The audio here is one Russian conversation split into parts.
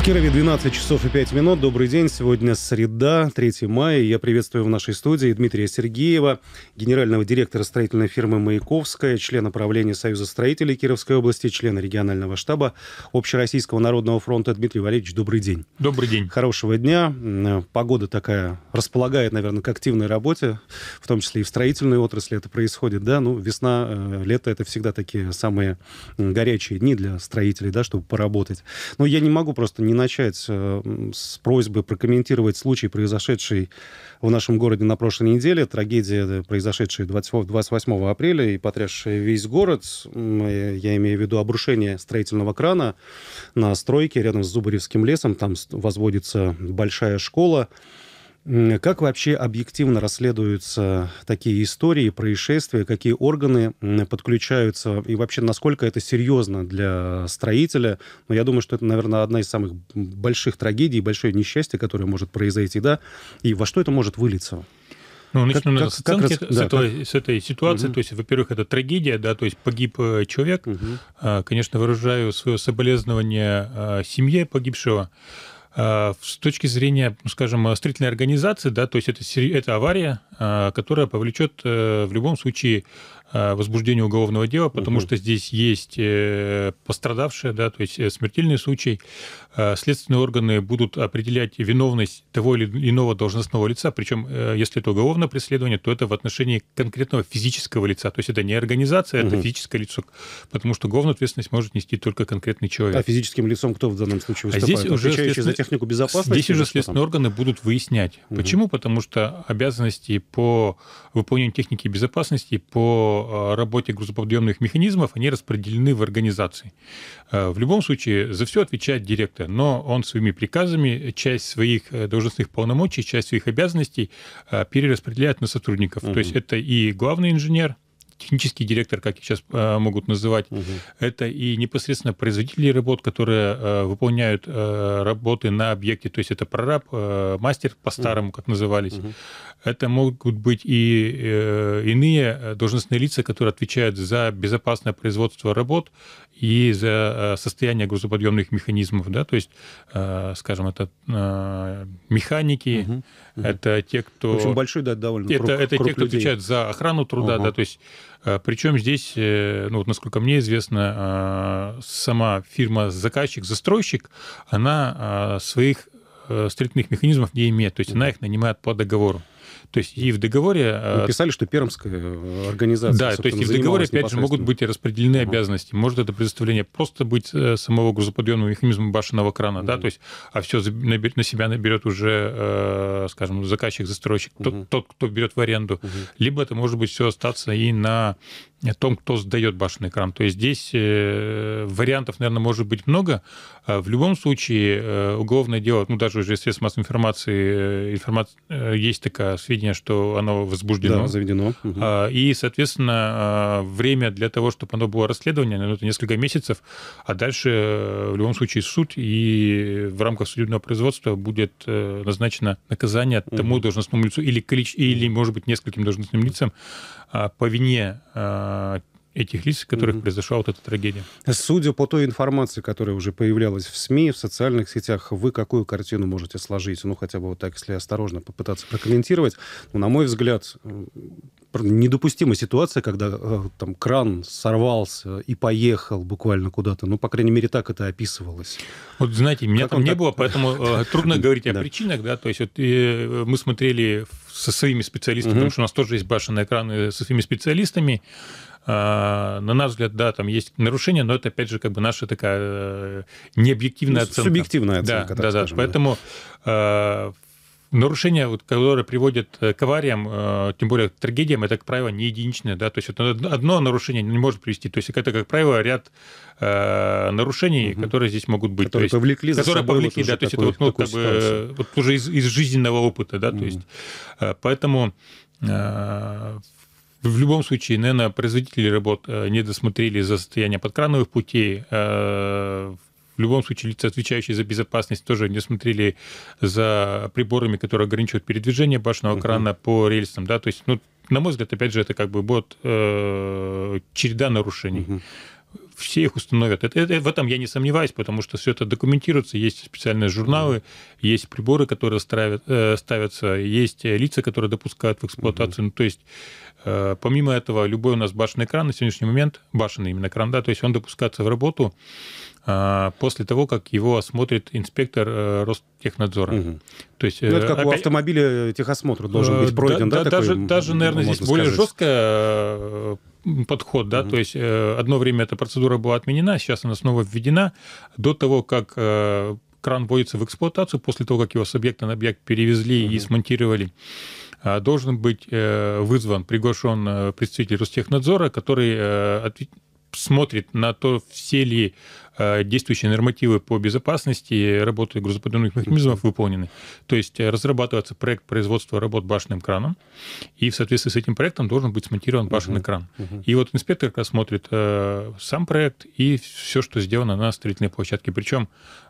В Кирове 12 часов и 5 минут. Добрый день. Сегодня среда, 3 мая. Я приветствую в нашей студии Дмитрия Сергеева, генерального директора строительной фирмы «Маяковская», члена правления Союза строителей Кировской области, члена регионального штаба Общероссийского народного фронта. Дмитрий Валерьевич, добрый день. Добрый день. Хорошего дня. Погода такая располагает, наверное, к активной работе, в том числе и в строительной отрасли это происходит, да? Ну, весна, э, лето — это всегда такие самые горячие дни для строителей, да, чтобы поработать. Но я не могу просто не начать э, с просьбы прокомментировать случай, произошедший в нашем городе на прошлой неделе, трагедия, э, произошедшая 20, 28 апреля и потрясшая весь город. Э, я имею в виду обрушение строительного крана на стройке рядом с Зубаревским лесом. Там возводится большая школа. Как вообще объективно расследуются такие истории, происшествия, какие органы подключаются и вообще насколько это серьезно для строителя? Но ну, я думаю, что это, наверное, одна из самых больших трагедий, большое несчастье, которое может произойти, да? И во что это может вылиться? Ну, начну как, с оценки как, с, да, этой, как... с этой ситуации. Угу. То есть, во-первых, это трагедия, да, то есть погиб э, человек. Угу. Конечно, выражаю свое соболезнование а, семье погибшего. Э, с точки зрения, скажем, строительной организации, да, то есть это, это авария, э, которая повлечет э, в любом случае Э, возбуждения уголовного дела, потому угу. что здесь есть э, пострадавшая, да, то есть э, смертельный случай. Следственные органы будут определять виновность того или иного должностного лица, причем если это уголовное преследование, то это в отношении конкретного физического лица, то есть это не организация, угу. физическое лицо, потому что уголовную ответственность может нести только конкретный человек. А физическим лицом кто в данном случае а выступает? А здесь уже следствие... за технику безопасности? Здесь уже следственные органы будут выяснять. Угу. Почему? Потому что обязанности по выполнению техники безопасности, по работе грузоподъемных механизмов, они распределены в организации. Э, в любом случае, за все отвечает директор, но он своими приказами часть своих э, должностных полномочий, часть своих обязанностей э, перераспределяет на сотрудников. Угу. То есть это и главный инженер, технический директор, как их сейчас э, могут называть, угу. это и непосредственно производители работ, которые э, выполняют э, работы на объекте, то есть это прораб, мастер по-старому, как назывались. Угу. Это могут быть и иные должностные лица, которые отвечают за безопасное производство работ и за состояние грузоподъемных механизмов, да, то есть, скажем, это механики, угу. Угу. это те, кто... В общем, большой, да, довольно это, круг, это круг те, кто отвечает за охрану труда, угу. да, то есть Э, Причем здесь, э, ну, вот, насколько мне известно, э, сама фирма-заказчик-застройщик, она а, своих стрельных механизмов не имеет. То есть она их нанимает по договору. То есть и в договоре... Э, написали, ну, что пермская э, организация... Да, то есть и в договоре, опять же, могут быть распределены uh-huh. обязанности. Может это предоставление просто быть э, самого грузоподъемного механизма башенного крана, uh-huh. да, то есть, а все на себя наберет уже, скажем, заказчик, застройщик, uh-huh. тот, тот, кто берет в аренду. Uh-huh. Либо это может быть все остаться и на том, кто сдает башенный кран. То есть здесь вариантов, наверное, может быть много. А в любом случае, уголовное дело, ну, даже уже средств массовой информации, информация, есть такая сведение сведения, что оно возбуждено. Да, заведено. Угу. И, соответственно, а, время для того, чтобы оно было расследование, ну, это несколько месяцев, а дальше э, в любом случае суд, и в рамках судебного производства будет э, назначено наказание тому угу. должностному лицу или, или, может быть, нескольким должностным лицам а, по вине этих лиц, которых mm-hmm. произошла вот эта трагедия. Судя по той информации, которая уже появлялась в СМИ, в социальных сетях, вы какую картину можете сложить? Ну, хотя бы вот так, если осторожно попытаться прокомментировать. Ну, на мой взгляд, э, недопустима ситуация, когда э, там кран сорвался и поехал буквально куда-то. Ну, по крайней мере, так это описывалось. Вот, знаете, меня как там не так... было, поэтому э, трудно говорить о причинах, да. То есть вот мы смотрели в со своими специалистами, угу. потому что у нас тоже есть башенные экраны со своими специалистами. А, на наш взгляд, да, там есть нарушения, но это, опять же, как бы наша такая э, необъективная ну, оценка. Субъективная оценка, да, так да, скажем, да. Поэтому а, нарушения, вот, которые приводят э, к авариям, э, тем более к трагедиям, это, как правило, не единичное. Да? То есть вот одно нарушение не может привести. То есть это, как правило, ряд э, нарушений, угу. которые здесь могут быть. Которые то есть, повлекли за которые собой повлекли, вот да, то есть это вот, ну, как бы, вот уже из, из жизненного опыта. Да? Угу. То есть, э, поэтому э, в любом случае, наверное, производители работ не досмотрели за состояние подкрановых путей, э, в любом случае лица, отвечающие за безопасность, тоже не смотрели за приборами, которые ограничивают передвижение башенного угу. крана по рельсам, да, то есть, ну, на мой взгляд, опять же, это как бы будет э, череда нарушений. Угу все их установят. Это, это, в этом я не сомневаюсь, потому что все это документируется, есть специальные журналы, mm. есть приборы, которые ставят, э, ставятся, есть лица, которые допускают в эксплуатацию. Mm-hmm. Ну, то есть, э, помимо этого, любой у нас башенный кран на сегодняшний момент, башенный именно кран да, то есть он допускается в работу а, после того, как его осмотрит инспектор э, Ростехнадзора. Угу. То есть, ну, это э, как опять... у автомобиля техосмотр должен э, быть пройден, да? да, да такой, даже, даже, наверное, здесь сказать. более жесткая подход, да, угу. то есть одно время эта процедура была отменена, сейчас она снова введена. До того, как кран вводится в эксплуатацию, после того, как его с объекта на объект перевезли угу. и смонтировали, а, должен быть вызван, приглашен представитель Ростехнадзора, который смотрит на то, все ли Э, действующие нормативы по безопасности работы грузоподъемных механизмов выполнены. То есть э, разрабатывается проект производства работ башенным краном, и в соответствии с этим проектом должен быть смонтирован башенный кран. И вот инспектор как раз смотрит э, сам проект и все, что сделано на строительной площадке. Причем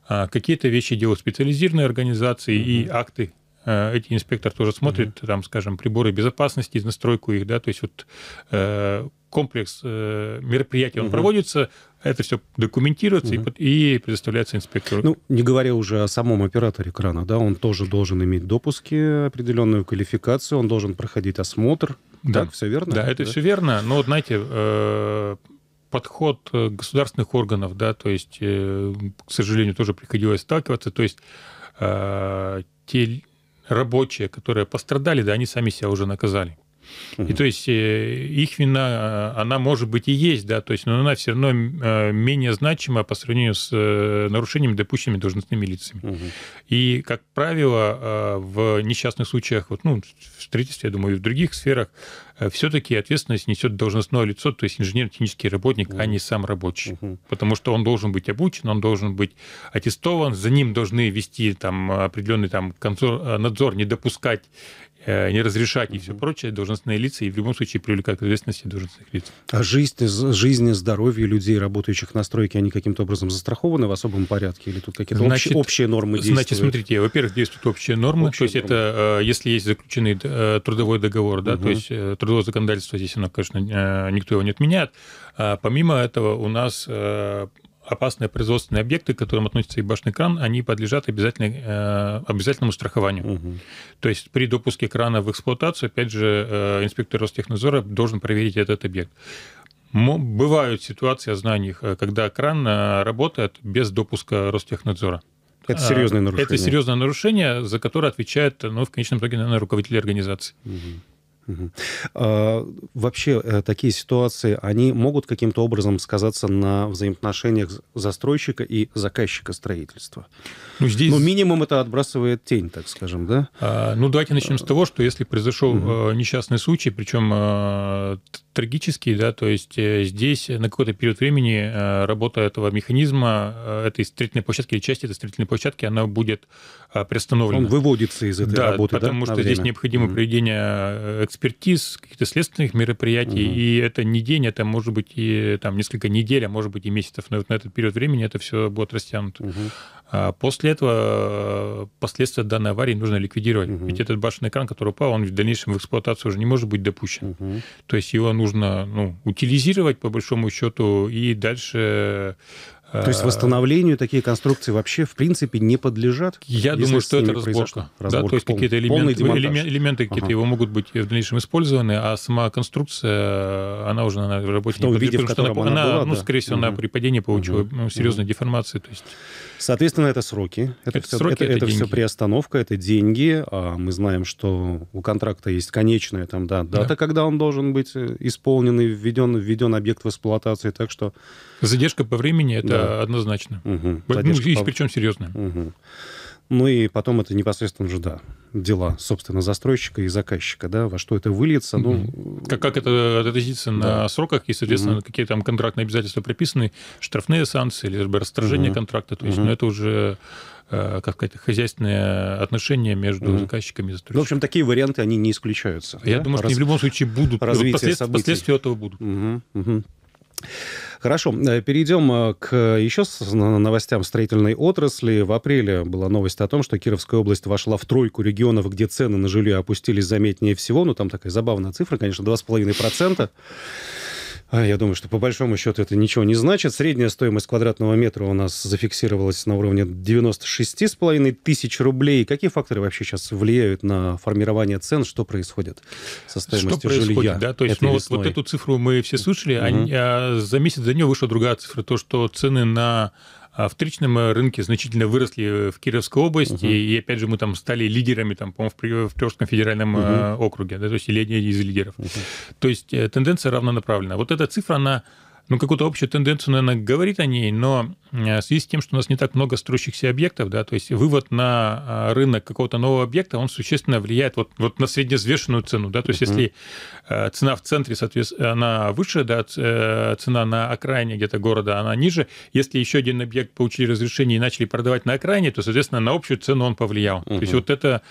какие-то вещи делают специализированные организации и акты Э, эти инспектор тоже смотрит, mm там, скажем, приборы безопасности, настройку их, да, то есть вот э, комплекс э, мероприятий, он mm проводится, это все документируется mm и, и предоставляется инспектору. Ну, не говоря уже о самом операторе крана, да, он тоже должен иметь допуски, определенную квалификацию, он должен проходить осмотр, да. так, все верно? Да, это да? все верно, но, вот знаете, э, подход э, государственных органов, да, то есть, э, к сожалению, тоже приходилось сталкиваться, то есть те рабочие, которые пострадали, да они сами себя уже наказали. Угу. И то есть э, их вина, э, она может быть и есть, да, то есть, но она все равно э, менее значима по сравнению с нарушениями, допущенными должностными лицами. Угу. И, как правило, в несчастных случаях, вот, ну, в строительстве, я думаю, и в других сферах, все-таки ответственность несет должностное лицо, то есть инженер-технический работник, а не сам рабочий. Угу. Потому что он должен быть обучен, он должен быть аттестован, за ним должны вести там определенный там надзор, не допускать Э, не разрешать и все прочее, должностные лица и в любом случае привлекать к ответственности должностных лиц. А жизнь, жизнь здоровье людей, работающих на стройке, они каким-то образом застрахованы в особом порядке? Или тут какие-то значит, общие нормы действуют? Значит, смотрите, во-первых, действуют общие нормы, общие то есть нормы. это э, если есть заключенный э, трудовой договор, да, угу. то есть трудовое законодательство здесь, оно, конечно, никто его не отменяет. А помимо этого у нас опасные производственные объекты, к которым относится и башный кран, они подлежат обязательно, э, обязательному страхованию. Угу. То есть при допуске крана в эксплуатацию, опять же, э, инспектор Ростехнадзора должен проверить этот объект. Бывают ситуации, я знаю их, э, когда кран работает без допуска Ростехнадзора. Это серьезное нарушение. Это серьезное нарушение, за которое отвечает, ну, в конечном итоге, наверное, руководитель организации. Угу. А, вообще э, такие ситуации, они могут каким-то образом сказаться на взаимоотношениях застройщика и заказчика строительства? Ну, здесь... ну минимум это отбрасывает тень, так скажем, да? А, ну, давайте начнем с того, что если произошел угу. несчастный случай, причем э, литургический, да, то есть э, здесь на какой-то период времени э, работа этого механизма, э, этой строительной площадки или части этой строительной площадки, она будет приостановлена. Он выводится из этой да, работы, потому да? что время. здесь необходимо mm проведение экспертиз, каких-то следственных мероприятий, mm и это не день, это может быть и там несколько недель, а может быть и месяцев, но вот на этот период времени это все будет растянуто. mm После этого последствия данной аварии нужно ликвидировать. Угу. Ведь этот башенный кран, который упал, он в дальнейшем в эксплуатацию уже не может быть допущен. Угу. То есть его нужно нужно ну, утилизировать по большому счету и дальше то есть восстановлению такие конструкции вообще в принципе не подлежат? Я думаю, что это разборка. разборка. Да, то есть какие-то элементы, элементы, какие-то его могут быть в дальнейшем использованы, а сама конструкция, она уже на работе в том не виде, потому в что она, она, была, ну, скорее всего, угу. она при падении получила угу. ну, угу. деформацию. То есть... Соответственно, это сроки. Это, это, все, сроки, это, это, это деньги. все приостановка, это деньги. А мы знаем, что у контракта есть конечная там, да, дата, да. когда он должен быть э, исполнен и введен, введен объект в эксплуатацию. Так что Задержка по времени это да. однозначно. Угу. ну, и по... причем серьезная. Угу. Ну и потом это непосредственно же, да, дела, собственно, застройщика и заказчика, да, во что это выльется. Ну... Как, как это отразится да. на сроках и, соответственно, угу. какие там контрактные обязательства прописаны, штрафные санкции, либо расторжение угу. контракта. То есть, угу. ну, это уже э, как сказать, хозяйственные отношения между mm-hmm. заказчиками и застройщиками. Ну, в общем, такие варианты, они не исключаются. Я да? думаю, что Раз... они в любом случае будут. Развитие последствия, последствия этого будут. Mm-hmm. Mm-hmm. Хорошо, э, перейдем э, к э, еще новостям строительной отрасли. В апреле была новость о том, что Кировская область вошла в тройку регионов, где цены на жилье опустились заметнее всего. Ну, там такая забавная цифра, конечно, 2,5%. А, я думаю, что по большому счету это ничего не значит. Средняя стоимость квадратного метра у нас зафиксировалась на уровне 96,5 тысяч рублей. Какие факторы вообще сейчас влияют на формирование цен? Что происходит со стоимостью что происходит, жилья? Да, то есть, ну, вот, вот эту цифру мы все слышали, угу. а, а за месяц до нее вышла другая цифра, то, что цены на а вторичном э, рынке значительно выросли э, в Кировской области, угу. и опять же мы там стали лидерами, там, по-моему, в, в Тверском федеральном угу. округе, да, то есть из лидеров. Угу. То есть тенденция равнонаправленная. Вот эта цифра, она ну, какую-то общую тенденцию, наверное, говорит о ней, но э, в связи с тем, что у нас не так много строящихся объектов, да, то есть вывод на э, рынок какого-то нового объекта, он существенно влияет вот, вот на среднезвешенную цену, да, то есть если э, цена в центре, соответственно, она выше, да, цена на окраине где-то города, она ниже, если еще один объект получили разрешение и начали продавать на окраине, то, соответственно, на общую цену он повлиял. То есть вот эта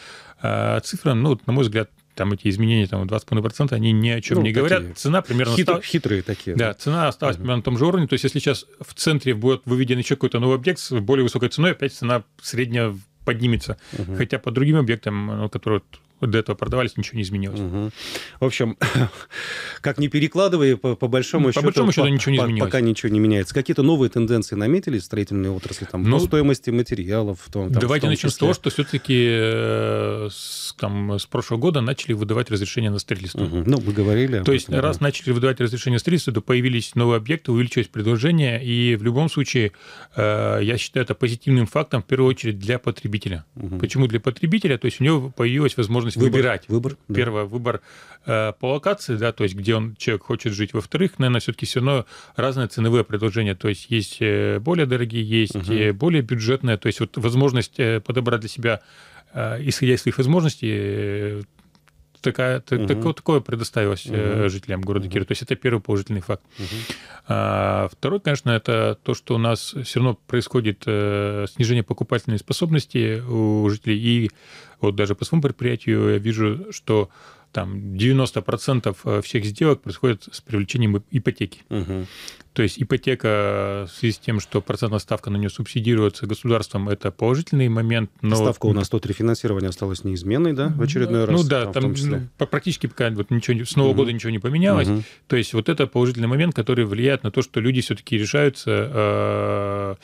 цифра, ну, на мой взгляд, там эти изменения там, 20,5%, они ни о чем ну, не говорят. Цена примерно... Хит, осталась... Хитрые такие. Да, да. цена осталась угу. примерно на том же уровне. То есть, если сейчас в центре будет выведен еще какой-то новый объект с более высокой ценой, опять цена средняя поднимется. Угу. Хотя по другим объектам, ну, которые до этого продавались, ничего не изменилось. Угу. В общем, как не перекладывая, по, по большому ну, счету... По большому счету ничего не изменилось. Пока ничего не меняется. Какие-то новые тенденции наметились в строительной отрасли? Там, ну, по стоимости материалов? В том, там, давайте в том начнем с того, что все-таки э, с, там, с прошлого года начали выдавать разрешение на строительство. Угу. Ну, вы говорили. То есть, этом, раз да. начали выдавать разрешение на строительство, то появились новые объекты, увеличилось предложение, и в любом случае, э, я считаю это позитивным фактом, в первую очередь, для потребителя. Угу. Почему для потребителя? То есть, у него появилась возможность возможность выбор, выбирать. Выбор, да. Первое, выбор э, по локации, да, то есть где он, человек хочет жить. Во-вторых, наверное, все-таки все равно разное ценовое предложение. То есть есть э, более дорогие, есть угу. более бюджетные. То есть вот возможность э, подобрать для себя, э, исходя из своих возможностей, такая, угу. так, такое предоставилось угу. жителям города угу. Кира. То есть это первый положительный факт. Угу. А, второй, конечно, это то, что у нас все равно происходит э, снижение покупательной способности у жителей. И вот даже по своему предприятию я вижу, что там 90% э, всех сделок происходит с привлечением ипотеки. Угу. То есть ипотека э, в связи с тем, что процентная ставка на нее субсидируется государством, это положительный момент. Но... Ставка у нас тот рефинансирование осталась неизменной, да, в очередной ну, раз? Ну да, там, там практически пока вот ничего, с Нового угу. года ничего не поменялось. Угу. То есть вот это положительный момент, который влияет на то, что люди все-таки решаются э,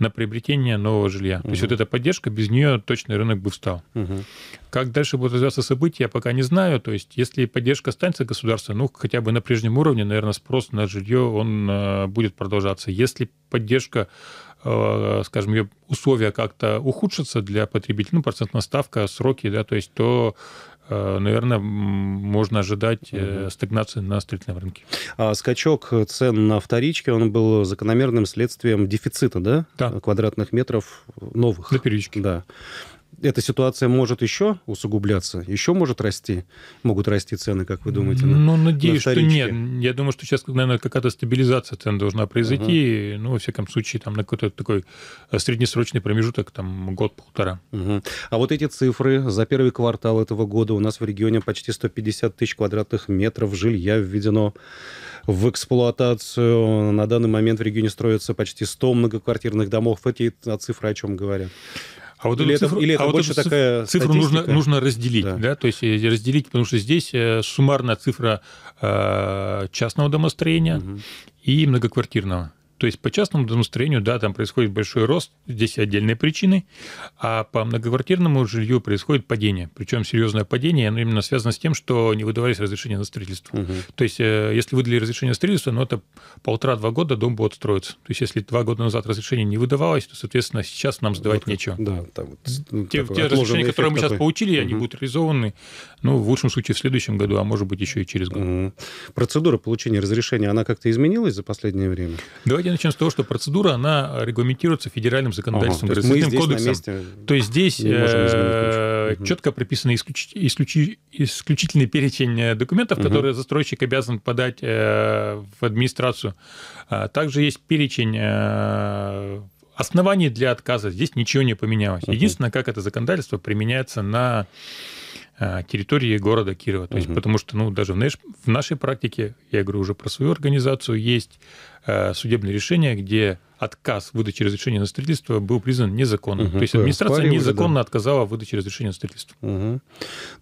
на приобретение нового жилья. Угу. То есть вот эта поддержка, без нее точно рынок бы встал. Угу. Как дальше будут развиваться события, я пока не знаю. То есть если поддержка останется государства, ну хотя бы на прежнем уровне, наверное, спрос на жилье, он э, Э, будет продолжаться. Если поддержка э, скажем, ее условия как-то ухудшатся для потребителей, ну, процентная ставка, сроки, да, то есть, то э, наверное, можно ожидать стагнации на строительном рынке. А скачок цен на вторичке, он был закономерным следствием дефицита, да? Да. Квадратных метров новых. На первичке. Да эта ситуация может еще усугубляться, еще может расти, могут расти цены, как вы думаете? На, ну, надеюсь, на что нет. Я думаю, что сейчас, наверное, какая-то стабилизация цен должна произойти, ага. ну, во всяком случае, там на какой-то такой э, среднесрочный промежуток, там, год-полтора. Угу. А вот эти цифры за первый квартал этого года у нас в регионе почти 150 тысяч квадратных метров жилья введено в эксплуатацию. На данный момент в регионе строится почти 100 многоквартирных домов. Эти а цифры о чем говорят? А вот или эту цифру, или это а больше вот эту такая цифру нужно, нужно разделить, да. да, то есть э, разделить, потому что здесь э, суммарная цифра э, частного домостроения угу. и многоквартирного. То есть по частному домостроению, да, там происходит большой рост, здесь отдельные причины, а по многоквартирному жилью происходит падение, причем серьезное падение, оно именно связано с тем, что не выдавались разрешения на строительство. Угу. То есть э, если выдали разрешение на строительство, но ну, это полтора-два года дом будет строиться. То есть если два года назад разрешение не выдавалось, то, соответственно, сейчас нам сдавать вот, ну, нечего. Да, там вот, ну, те, те разрешения, которые мы сейчас получили, угу. они будут реализованы, ну, в лучшем случае в следующем году, а может быть еще и через год. Угу. Процедура получения разрешения, она как-то изменилась за последнее время? Давайте я с того, что процедура, она регламентируется федеральным законодательством, ага, гражданским кодексом. То есть здесь э, четко прописан исключ, исключ, исключительный перечень э, документов, угу. которые застройщик обязан подать э, в администрацию. А также есть перечень э, оснований для отказа. Здесь ничего не поменялось. Единственное, как это законодательство применяется на Э, территории города Кирова. То есть, угу. потому что, ну, даже в, наш, в нашей практике, я говорю уже про свою организацию, есть э, судебные решения, где отказ выдачи разрешения на строительство был признан незаконным. Угу. То есть администрация Спаривали, незаконно да. отказала в выдаче разрешения на строительство. Угу.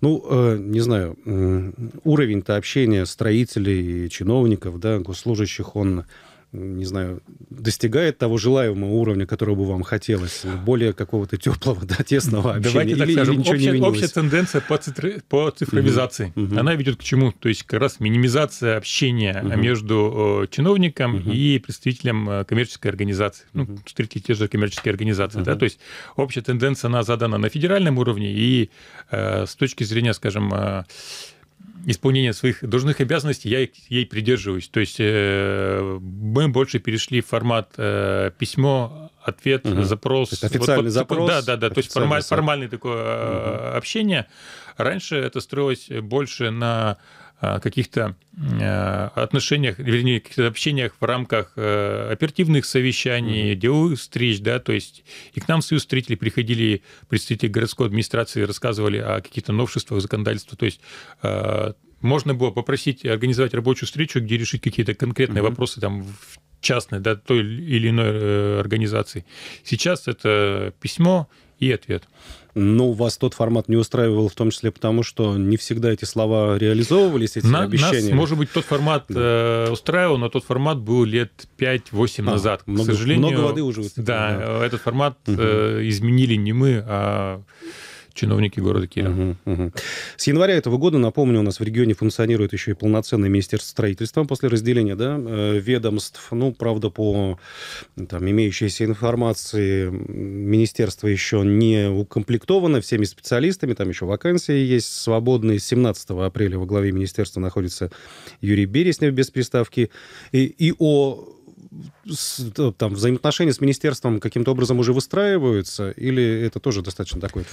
Ну, э, не знаю, э, уровень-то общения строителей, и чиновников, да, госслужащих, он не знаю, достигает того желаемого уровня, которого бы вам хотелось, более какого-то теплого, да, тесного общения, Давайте так или, скажем, или ничего общая, не Общая тенденция по, цитри... по цифровизации, угу. она ведет к чему? То есть как раз минимизация общения угу. между чиновником угу. и представителем э, коммерческой организации. Угу. Ну, встретите те же коммерческие организации, угу. да, то есть общая тенденция, она задана на федеральном уровне, и э, с точки зрения, скажем, э, исполнения своих должных обязанностей я ей придерживаюсь. То есть э, мы больше перешли в формат э, письмо, ответ, угу. запрос. официальный вот, запрос. Да, да, да. То есть формаль, формальное такое угу. общение. Раньше это строилось больше на Э, каких-то э, отношениях, вернее, каких-то общениях в рамках э, оперативных совещаний, mm-hmm. деловых встреч, да, то есть и к нам в союз строителей приходили представители городской администрации, рассказывали о каких-то новшествах законодательства, то есть можно было попросить организовать рабочую встречу, где решить какие-то конкретные mm-hmm. вопросы там в частной, да, той или иной организации. Сейчас это письмо, и ответ. Но вас тот формат не устраивал, в том числе потому, что не всегда эти слова реализовывались, эти На, обещания. Нас, может быть, тот формат да. э, устраивал, но тот формат был лет 5-8 а, назад. Много, К сожалению, много воды уже. Да, да, этот формат угу. э, изменили не мы, а чиновники города Киева Угу, угу. С января этого года, напомню, у нас в регионе функционирует еще и полноценное министерство строительства после разделения да, э, ведомств. Ну, правда, по там, имеющейся информации, министерство еще не укомплектовано всеми специалистами, там еще вакансии есть свободные. 17 апреля во главе министерства находится Юрий Береснев без приставки. И, и о там взаимоотношения с министерством каким-то образом уже выстраиваются, или это тоже достаточно такой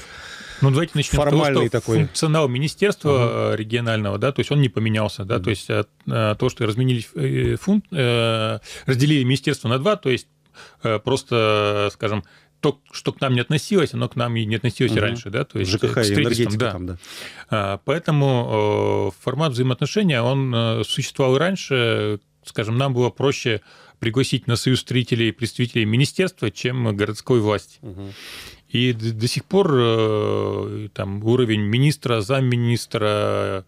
ну, давайте начнем формальный с того, что такой. функционал министерства ага. Э, регионального, да, то есть он не поменялся, да, то есть э, э, то, что разменили фунт, разделили министерство на два, то есть просто, скажем, то, что к нам не относилось, оно к нам и не относилось угу. раньше, да, то есть ЖКХ и энергетика да. там, да. А, поэтому формат взаимоотношения, он э, существовал раньше, скажем, нам было проще пригласить на союз строителей и представителей министерства, чем городской власти. Угу. И до сих пор э, там уровень министра, замминистра,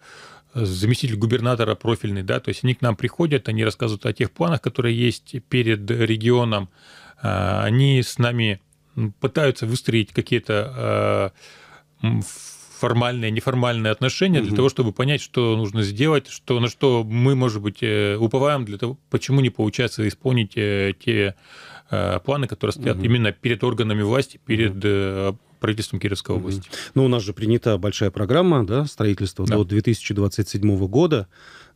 заместитель губернатора профильный, да, то есть они к нам приходят, они рассказывают о тех планах, которые есть перед регионом, э, они с нами пытаются выстроить какие-то э, формальные, неформальные отношения угу. для того, чтобы понять, что нужно сделать, что, на что мы, может быть, уповаем для того, почему не получается исполнить те Э, планы, которые стоят угу. именно перед органами власти, перед угу правительством Кировской области. mm Ну, у нас же принята большая программа да, строительства да. до 2027 года.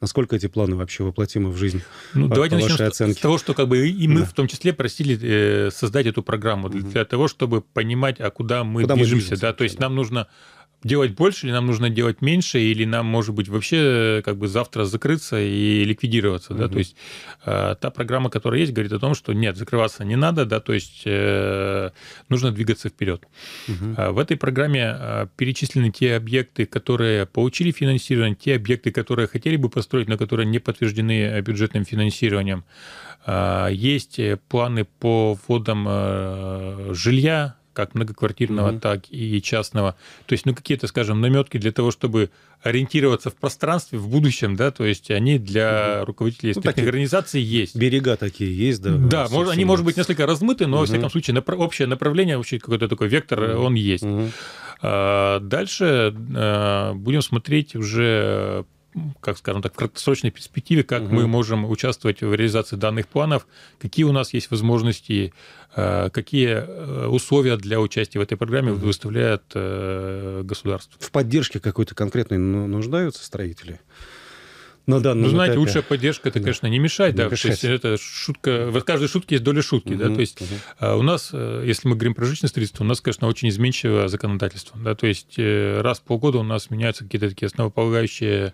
Насколько эти планы вообще воплотимы в жизнь? Ну, по, давайте по начнем оценке? с того, что как бы и мы да. в том числе просили э, создать эту программу mm для того, чтобы понимать, а куда мы куда движемся. Мы движемся да? да? То есть да. нам нужно делать больше, или нам нужно делать меньше, или нам, может быть, вообще э, как бы завтра закрыться и ликвидироваться, угу. да, то есть э, та программа, которая есть, говорит о том, что нет, закрываться не надо, да, то есть э, нужно двигаться вперед. Угу. В этой программе э, перечислены те объекты, которые получили финансирование, те объекты, которые хотели бы построить, но которые не подтверждены э, бюджетным финансированием. А, есть планы по вводам жилья как многоквартирного, угу. так и частного. То есть, ну, какие-то, скажем, наметки для того, чтобы ориентироваться в пространстве в будущем, да, то есть они для угу. руководителей ну, таких организаций есть. Берега такие есть, да. Да, собственно. они, может быть, несколько размыты, но, угу. во всяком случае, напра- общее направление, вообще какой-то такой вектор, угу. он есть. Угу. Дальше э, будем смотреть уже как скажем так, в краткосрочной перспективе, как угу. мы можем участвовать в реализации данных планов, какие у нас есть возможности, э, какие э, условия для участия в этой программе угу. выставляет э, государство. В поддержке какой-то конкретной ну, нуждаются строители? на данном Ну, ну, ну знаете, этапе. лучшая поддержка, это, да. конечно, не мешать, да, мешать. то есть это шутка, в каждой шутке есть доля шутки, угу, да, то есть угу. у нас, э, если мы говорим про жилищное строительство, у нас, конечно, очень изменчивое законодательство, да, то есть э, раз в полгода у нас меняются какие-то такие основополагающие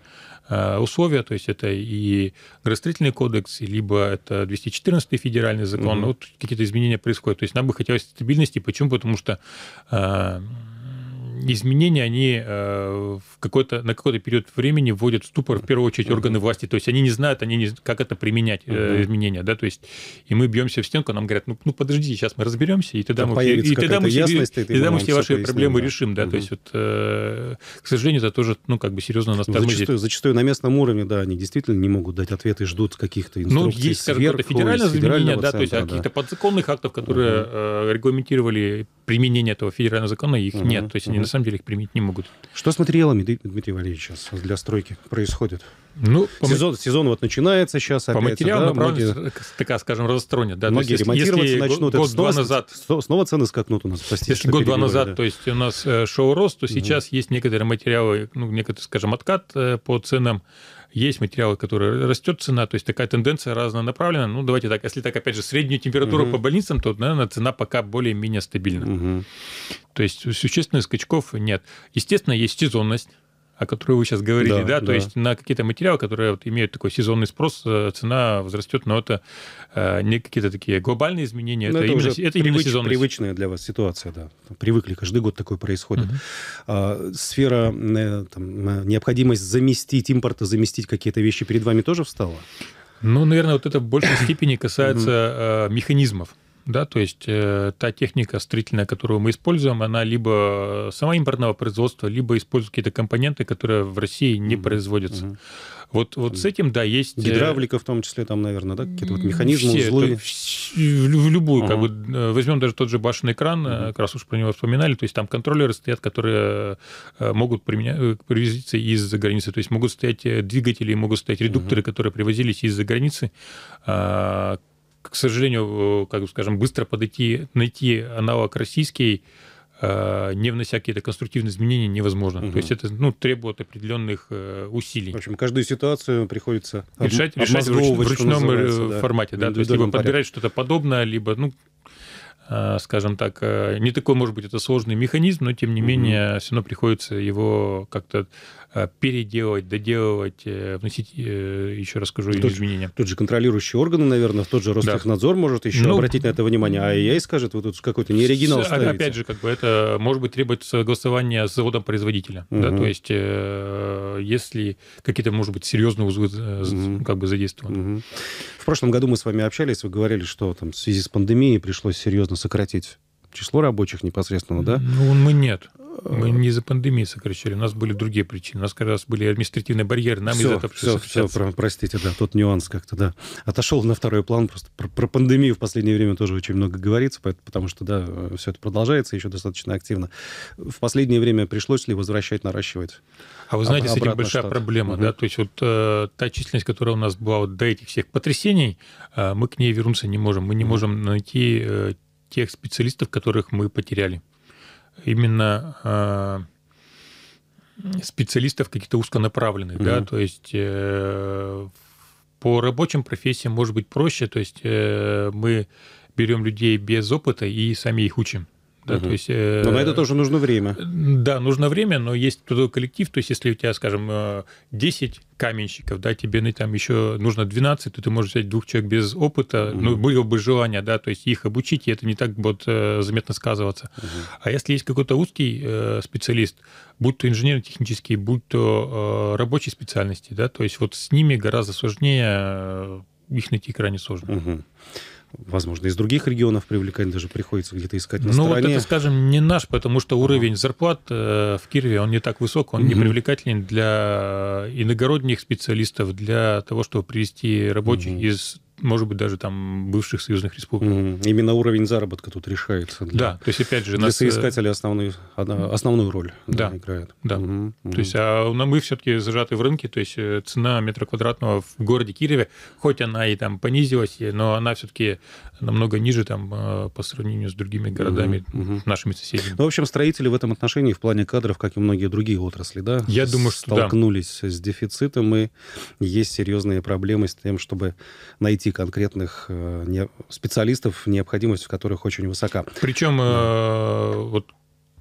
а, условия, то есть это и градостроительный кодекс, либо это 214 федеральный закон, угу. вот какие-то изменения происходят, то есть нам бы хотелось стабильности, почему? Потому что а, изменения, они э, в какой-то, на какой-то период времени вводят в ступор, в первую очередь, органы власти. То есть они не знают, они не, как это применять, э, изменения. Да? То есть, и мы бьемся в стенку, нам говорят, ну, ну подожди, сейчас мы разберемся, и тогда мы, и, и тогда мы, ясность, и, и тогда мы все ваши поясним, проблемы да. решим. Да? Угу. То есть, вот, э, к сожалению, это тоже ну, как бы серьезно нас тормозит. Зачастую, зачастую на местном уровне, да, они действительно не могут дать ответы, ждут каких-то ну, инструкций Ну, есть, скажем, сверху, федеральное изменение, да, то есть да. каких-то подзаконных актов, которые угу. регламентировали применение этого федерального закона, их угу. нет. То есть они угу самом деле их применить не могут. Что с материалами, Дмитрий Валерьевич, сейчас для стройки происходит? Ну, по сезон, сезон вот начинается сейчас. По материалам, да, многие, такая, скажем, расстроят. Да? Многие есть, ремонтироваться начнут. Год-два назад. Снова цены скакнут у нас. Простите, если год-два назад, да. то есть у нас э, шоу рост, то сейчас угу. есть некоторые материалы, ну, некоторый, скажем, откат э, по ценам. Есть материалы, которые растет цена, то есть такая тенденция разнонаправленная. Ну, давайте так, если так, опять же, среднюю температуру угу. по больницам, то, наверное, цена пока более-менее стабильна. Угу. То есть существенных скачков нет. Естественно, есть сезонность, о которой вы сейчас говорили, да, да? да. то есть на какие-то материалы, которые вот имеют такой сезонный спрос, э, цена возрастет, но это э, не какие-то такие глобальные изменения, но это, это, уже именно, это привыч, именно привычная для вас ситуация, да. Привыкли, каждый год такое происходит. Угу. А, сфера, э, там, необходимость заместить импорта, заместить какие-то вещи перед вами тоже встала? Ну, наверное, вот это в большей степени касается э, механизмов да, то есть э, та техника строительная, которую мы используем, она либо сама импортного производства, либо использует какие-то компоненты, которые в России не угу. производятся. Угу. Вот, вот с этим, да, есть... Э, Гидравлика в том числе, там, наверное, да, какие-то вот механизмы, все, узлы? в, в любую, ага. как бы, э, возьмем даже тот же башенный экран, ага. Э, как раз уж про него вспоминали, то есть там контроллеры стоят, которые могут привозиться из-за границы, то есть могут стоять двигатели, могут стоять редукторы, ага. которые привозились из-за границы, а, к сожалению, э, как бы скажем, быстро подойти, найти аналог российский, э, не внося какие-то конструктивные изменения, невозможно. Угу. То есть это ну, требует определенных э, усилий. В общем, каждую ситуацию приходится решать, решать в, в ручном формате. Да, то есть либо подбирать что-то подобное, либо, ну, скажем так, не такой, может быть, это сложный механизм, но тем не угу. менее все равно приходится его как-то Э, переделать, доделывать, э, вносить, э, еще расскажу тут изменения. Же, тут же контролирующие органы, наверное, тот же Ростехнадзор да. может еще ну, обратить на это внимание, а и скажет, вы тут какой-то неоригинал ставите. Опять же, как бы это может быть требует согласования с заводом производителя. Угу. Да, то есть, если какие-то, может быть, серьезные узлы как бы задействованы. Угу. В прошлом году мы с вами общались, вы говорили, что там в связи с пандемией пришлось серьезно сократить число рабочих непосредственно, да? Ну, мы нет. Мы не из-за пандемии сокращали, у нас были другие причины. У нас как раз были административные барьеры, нам из-за этого все, все, про, простите, да, тот нюанс как-то, да. Отошел на второй план, просто про, про пандемию в последнее время тоже очень много говорится, поэтому, потому что, да, все это продолжается еще достаточно активно. В последнее время пришлось ли возвращать, наращивать? А вы знаете, об, с этим большая штат. проблема, угу. да, то есть вот э, та численность, которая у нас была вот до этих всех потрясений, э, мы к ней вернуться не можем, мы не угу. можем найти э, тех специалистов, которых мы потеряли. Именно а, специалистов каких-то узконаправленных, угу. да, то есть э, по рабочим профессиям может быть проще, то есть э, мы берем людей без опыта и сами их учим. Да, угу. то есть, э, но на это тоже нужно время. Да, нужно время, но есть тот коллектив, то есть если у тебя, скажем, 10 э, каменщиков, да, тебе ну, там еще нужно 12, то ты можешь взять двух человек без опыта, угу. ну, было бы желание, да, то есть их обучить, и это не так будет э, заметно сказываться. Угу. А если есть какой-то узкий э, специалист, будь то инженерно-технический, будь то э, рабочей специальности, да, то есть вот с ними гораздо сложнее э, их найти крайне сложно. Угу возможно, из других регионов привлекать даже приходится где-то искать на ну, стороне. вот это, скажем, не наш, потому что уровень зарплат э, в Кирове, он не так высок, он угу. не привлекательный для иногородних специалистов, для того, чтобы привести рабочих угу. из может быть, даже там бывших союзных республик. Mm-hmm. Именно уровень заработка тут решается. Для, да, то есть, опять же... Для нас... Э, соискателя основную, основную роль да, да, играет. Да, mm-hmm. то есть а, но мы все-таки зажаты в рынке, то есть э, цена метра квадратного в городе Кирове, хоть она и там понизилась, но она все-таки намного ниже там а, по сравнению с другими городами, угу, нашими соседями. Ну, в общем, строители в этом отношении в плане кадров, как и многие другие отрасли, да, Я думаю, что столкнулись да. с дефицитом, и есть серьезные проблемы с тем, чтобы найти конкретных э, специалистов, необходимость в которых очень высока. Причем э, да. вот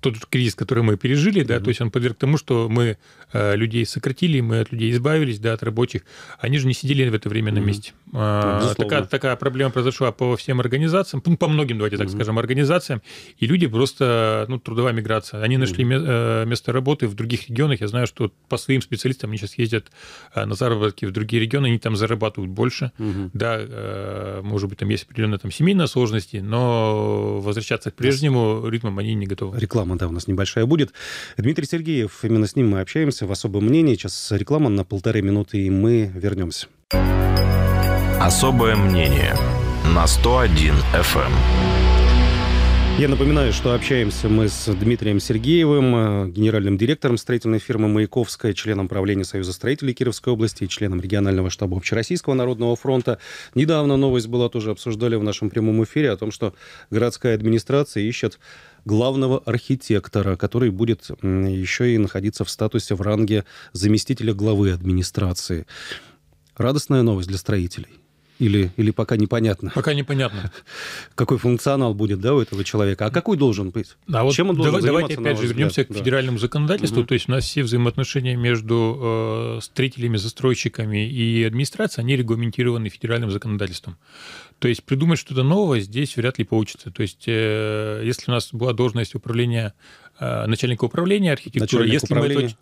тот кризис, который мы пережили, да, mm-hmm. то есть он подверг тому, что мы э, людей сократили, мы от людей избавились, да, от рабочих. Они же не сидели в это время mm-hmm. на месте. А, такая, такая проблема произошла по всем организациям, ну, по многим, давайте так mm-hmm. скажем, организациям, и люди просто, ну, трудовая миграция. Они нашли mm-hmm. место работы в других регионах. Я знаю, что по своим специалистам они сейчас ездят э, на заработки в другие регионы, они там зарабатывают больше. Mm-hmm. Да, э, может быть, там есть определенные там семейные сложности, но возвращаться к прежнему ритмам они не готовы. Реклама реклама, да, у нас небольшая будет. Дмитрий Сергеев, именно с ним мы общаемся в особом мнении. Сейчас реклама на полторы минуты, и мы вернемся. Особое мнение на 101 FM. Я напоминаю, что общаемся мы с Дмитрием Сергеевым, э, генеральным директором строительной фирмы «Маяковская», членом правления Союза строителей Кировской области и членом регионального штаба Общероссийского народного фронта. Недавно новость была, тоже обсуждали в нашем прямом эфире о том, что городская администрация ищет главного архитектора, который будет еще и находиться в статусе в ранге заместителя главы администрации. Радостная новость для строителей. Или, или пока непонятно? Пока непонятно. Какой функционал будет да, у этого человека? А какой должен быть? А вот Чем он должен давай, Давайте опять же вернемся к да. федеральному законодательству. Угу. То есть у нас все взаимоотношения между э, строителями, застройщиками и администрацией, они регламентированы федеральным законодательством. То есть придумать что-то новое здесь вряд ли получится. То есть э, если у нас была должность управления Э, начальника управления архитектуры. если управления, мы это...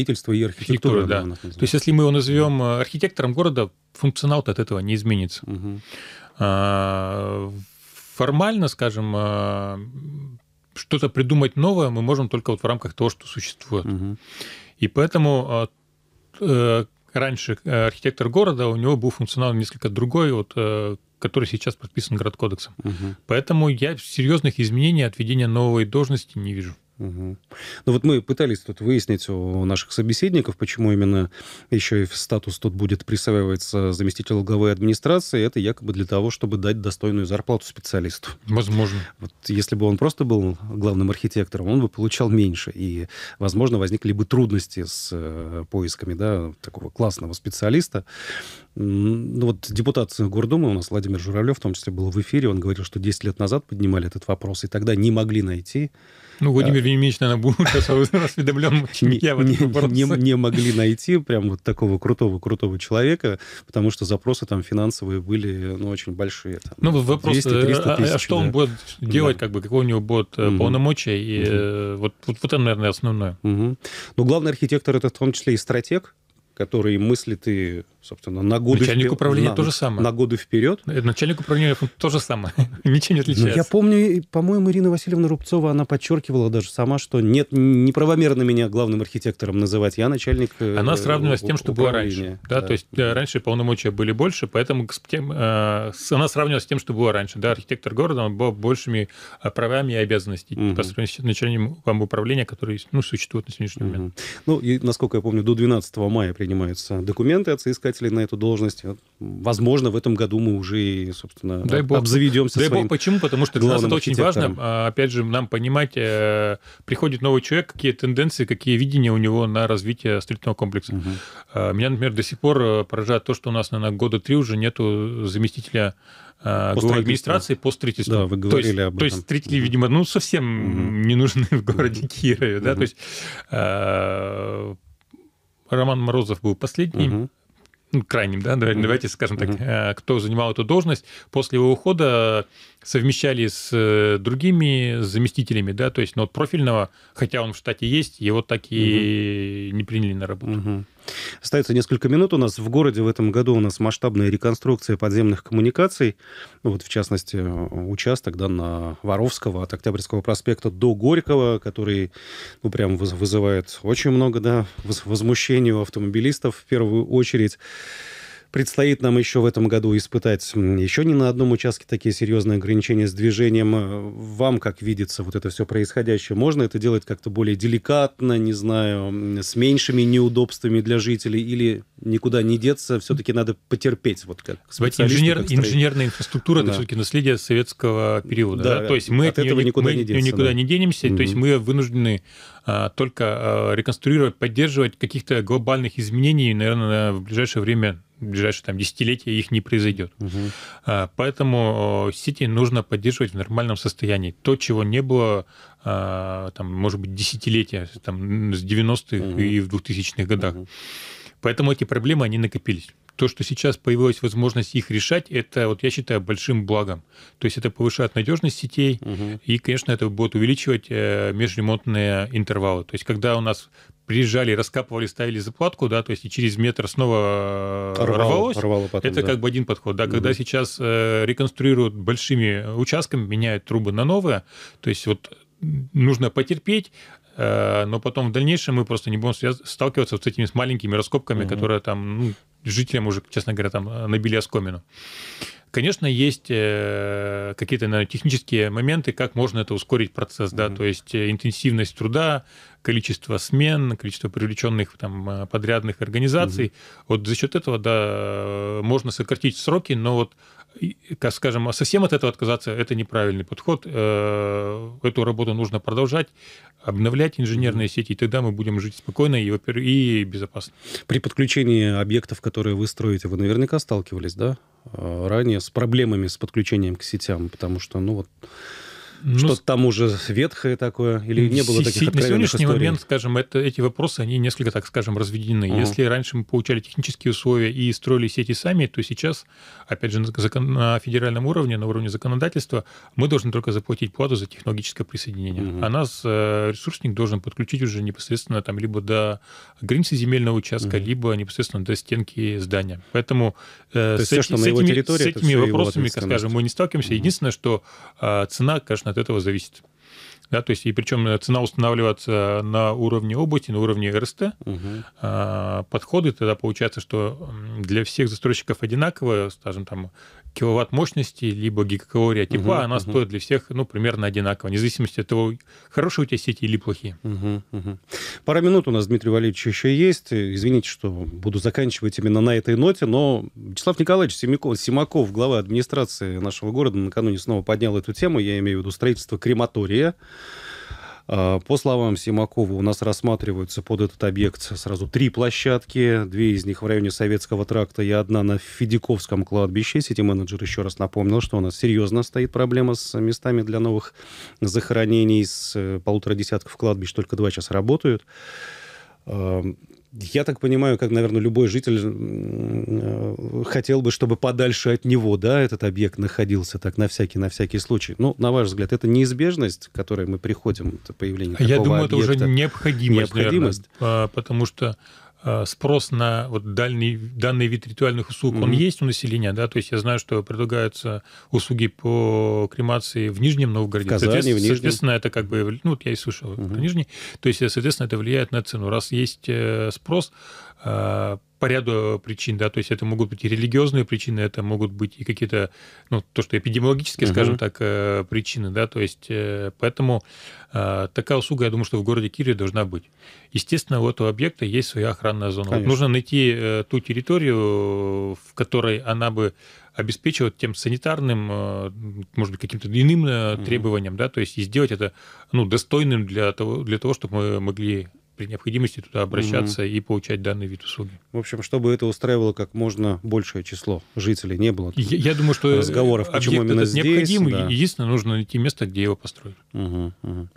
Если... и архитектура Да. То есть если мы его назовем э, архитектором города, функционал от этого не изменится. Угу. Формально, скажем, э, что-то придумать новое мы можем только вот в рамках того, что существует. Угу. И поэтому раньше архитектор города, у него был функционал несколько другой. Вот который сейчас подписан городкодексом. Угу. Поэтому я серьезных изменений от введения новой должности не вижу. Угу. Ну вот мы пытались тут выяснить у наших собеседников, почему именно еще и статус тут будет присваиваться заместителю главы администрации. Это якобы для того, чтобы дать достойную зарплату специалисту. Возможно. Вот если бы он просто был главным архитектором, он бы получал меньше. И, возможно, возникли бы трудности с э, поисками да, такого классного специалиста. Ну вот депутат Гордумы у нас Владимир Журавлев в том числе был в эфире, он говорил, что 10 лет назад поднимали этот вопрос, и тогда не могли найти. Ну, Владимир э, Владимирович, наверное, был сейчас осведомлен, чем я в этом не, могли найти прям вот такого крутого-крутого человека, потому что запросы там финансовые были, ну, очень большие. ну, вопрос, 200, э, а, а что он будет делать, как бы, какое у него будет угу. полномочия, и вот, вот, это, наверное, основное. Ну, главный архитектор — это в том числе и стратег, который мыслит и собственно, на годы... Начальник управления на, то же самое. На годы вперед. Э, начальник управления то же самое. Ничем не ну, отличается. Но я помню, по-моему, Ирина Васильевна Рубцова, она подчеркивала даже сама, что нет, неправомерно меня главным архитектором называть, я начальник э, Она сравнивала с тем, что было раньше. Да, да, то есть э, раньше полномочия были больше, поэтому тем, э, она сравнивала с тем, что было раньше. Да, архитектор города он был большими правами и обязанностями угу. по сравнению с начальником вам управления, который ну, существует на сегодняшний угу. момент. Ну, и, насколько я помню, до 12 мая принимаются документы от соискателей избирателей на эту должность. Возможно, в этом году мы уже, собственно, дай бог, обзаведемся дай своим бог, Почему? Потому что для нас это очень важно. А, опять же, нам понимать, э, приходит новый человек, какие тенденции, какие видения у него на развитие строительного комплекса. Угу. Меня, например, до сих пор э, поражает то, что у нас, наверное, года три уже нету заместителя а, по администрации по строительству. Да, вы говорили то есть, об этом. То есть строители, угу. видимо, ну, совсем угу. не нужны в городе Кирове, да, угу. то есть Роман Морозов был последний. Угу ну, крайним, да, давайте, mm-hmm. давайте скажем так, mm-hmm. кто занимал эту должность, после его ухода совмещали с э, другими заместителями, да, то есть, ну, вот профильного, хотя он в штате есть, его так и mm-hmm. не приняли на работу. Mm-hmm. Остается несколько минут у нас. В городе в этом году у нас масштабная реконструкция подземных коммуникаций. Ну, вот, в частности, э, участок да, на Воровского от Октябрьского проспекта до Горького, который ну, прям вызывает очень много да, возмущений у автомобилистов в первую очередь. Предстоит нам еще в этом году испытать еще не на одном участке такие серьезные ограничения с движением. Э, вам как видится вот это все происходящее? Можно это делать как-то более деликатно, не знаю, с меньшими неудобствами для жителей или никуда не деться, все-таки надо потерпеть? Вот как Инженер, как инженерная инфраструктура да. это все-таки наследие советского периода. Да, да? То есть мы от этого не, никуда, мы не, деться, никуда да. не денемся, mm-hmm. то есть мы вынуждены а, только а, реконструировать, поддерживать каких-то глобальных изменений, наверное, в ближайшее время в ближайшие там, десятилетия их не произойдет. Угу. Поэтому сети нужно поддерживать в нормальном состоянии. То, чего не было, а, там, может быть, десятилетия там, с 90-х угу. и в 2000-х годах. Угу. Поэтому эти проблемы, они накопились. То, что сейчас появилась возможность их решать, это, вот я считаю, большим благом. То есть это повышает надежность сетей, угу. и, конечно, это будет увеличивать э, межремонтные интервалы. То есть когда у нас приезжали, раскапывали, ставили заплатку, да, то есть и через метр снова э, рвало, рвалось. Рвало потом, это да. как бы один подход, да. Когда угу. сейчас э, реконструируют большими участками, меняют трубы на новые, то есть вот нужно потерпеть, Э, но потом в дальнейшем мы просто не будем сталкиваться вот с этими с маленькими раскопками, угу. которые там ну, жителям уже, честно говоря, там э, набили оскомину. Конечно, есть э, какие-то наверное, технические моменты, как можно это ускорить процесс, угу. да, то есть интенсивность труда, количество смен, количество привлеченных там подрядных организаций. Угу. Вот за счет этого, да, можно сократить сроки, но вот как скажем, совсем от этого отказаться – это неправильный подход. Э, эту работу нужно продолжать, обновлять инженерные сети, и тогда мы будем жить спокойно и, и безопасно. При подключении объектов, которые вы строите, вы наверняка сталкивались, да, э, ранее с проблемами с подключением к сетям, потому что, ну вот, ну, Что-то там уже ветхое такое? Или не было таких откровенных На сегодняшний историй? момент, скажем, это, эти вопросы, они несколько, так скажем, разведены. Угу. Если раньше мы получали технические условия и строили сети сами, то сейчас, опять же, на, на федеральном уровне, на уровне законодательства, мы должны только заплатить плату за технологическое присоединение. Угу. А нас э, ресурсник должен подключить уже непосредственно там либо до границы земельного участка, угу. либо непосредственно до стенки здания. Поэтому э, с, этими, с этими вопросами, скажем, мы не сталкиваемся. Угу. Единственное, что а, цена, конечно, от этого зависит да, то есть, и причем э, цена устанавливается на уровне области, на уровне РСТ. Угу. А, подходы тогда получается, что для всех застройщиков одинаково, скажем, там киловатт мощности, либо гигакалория тепла, угу, она угу. стоит для всех ну, примерно одинаково, вне зависимости от того, хорошие у тебя сети или плохие. Угу, угу. Пара минут у нас, Дмитрий Валерьевич, еще есть. Извините, что буду заканчивать именно на этой ноте, но Вячеслав Николаевич Симаков, Симаков глава администрации нашего города, накануне снова поднял эту тему, я имею в виду строительство крематория. А, по словам Симакова, у нас рассматриваются под этот объект сразу три площадки. Две из них в районе Советского тракта и одна на Федяковском кладбище. Сити-менеджер еще раз напомнил, что у нас серьезно стоит проблема с местами для новых захоронений. С э, полутора десятков кладбищ только два сейчас работают я так понимаю, как, наверное, любой житель э, хотел бы, чтобы подальше от него, да, этот объект находился так на всякий, на всякий случай. Ну, на ваш взгляд, это неизбежность, к которой мы приходим, это появление я такого Я думаю, объекта. это уже необходимость, необходимость. Наверное, потому что Э, спрос на вот дальний, данный вид ритуальных услуг, mm-hmm. он есть у населения, да, то есть я знаю, что предлагаются услуги по кремации в Нижнем Новгороде. В Казани, соответственно, в Нижнем. соответственно, это как бы, ну, вот я и слышал mm-hmm. про Нижний, то есть, соответственно, это влияет на цену. Раз есть э, спрос, э, по ряду причин, да, то есть это могут быть и религиозные причины, это могут быть и какие-то, ну, то, что эпидемиологические, угу. скажем так, э, причины, да, то есть э, поэтому э, такая услуга, я думаю, что в городе Кире должна быть. Естественно, у этого объекта есть своя охранная зона. Вот нужно найти ту территорию, в которой она бы обеспечивать тем санитарным, может быть, каким-то иным требованиям, да, то есть и сделать это ну, достойным для того, для того, чтобы мы могли при необходимости туда обращаться угу. и получать данный вид услуги. В общем, чтобы это устраивало как можно большее число жителей, не было я, я думаю, что э, разговоров, почему именно этот здесь. Необходим, да. единственное, нужно найти место, где его построить. Угу, угу.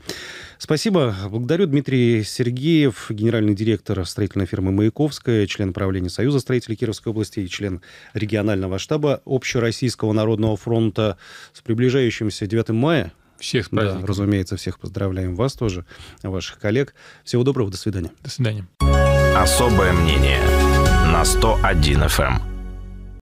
Спасибо. Благодарю Дмитрий Сергеев, генеральный директор строительной фирмы «Маяковская», член правления Союза строителей Кировской области и член регионального штаба Общероссийского народного фронта с приближающимся 9 мая. Всех праздников. Да, разумеется, всех поздравляем вас тоже, ваших коллег. Всего доброго, до свидания. До свидания. Особое мнение на 101 FM.